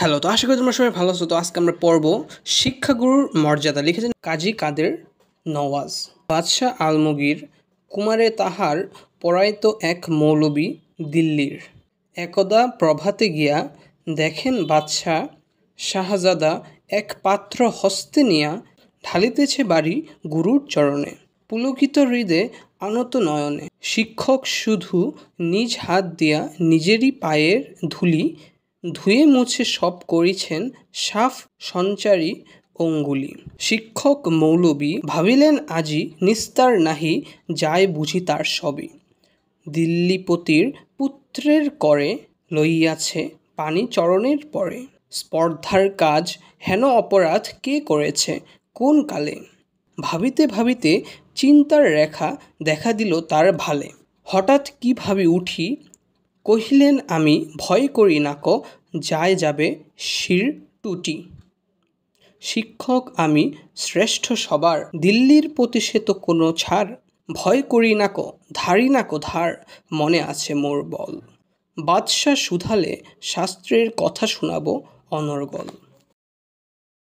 hello তো আশা করি তোমরা সবাই ভালো আছো তো আজকে আমরা পড়ব শিক্ষাগুরুর মর্যাদা লিখেছেন কাজী কাদের নওয়াজ বাদশাহ আলমগীর কুমারে তাহার পড়ায়িত এক মৌলবী দিল্লির একদা প্রভাতে গিয়া দেখেন বাদশাহ শাহজাদা এক পাত্র হস্তে নিয়া ঢালিতেছে বাড়ি গুরুর চরণে পুলকিত হৃদে আনত নয়নে শিক্ষক শুধু নিজ হাত দিয়া নিজেরই পায়ের ধুলি ধুয়ে মুছে সব করেছেন সাফ সঞ্চারী অঙ্গুলি শিক্ষক মৌলবি ভাবিলেন আজি নিস্তার নাহি যায় বুঝি তার সবই দিল্লিপতির পুত্রের করে লইয়াছে পানি চরণের পরে স্পর্ধার কাজ হেন অপরাধ কে করেছে কোন কালে ভাবিতে ভাবিতে চিন্তার রেখা দেখা দিল তার ভালে হঠাৎ কী উঠি কহিলেন আমি ভয় করি নাক যায় যাবে শির টুটি শিক্ষক আমি শ্রেষ্ঠ সবার দিল্লির প্রতি সে তো কোনো ছাড় ভয় করি নাক ধারি নাকো ধার মনে আছে মোর বল বাদশাহ সুধালে শাস্ত্রের কথা শোনাব অনর্গল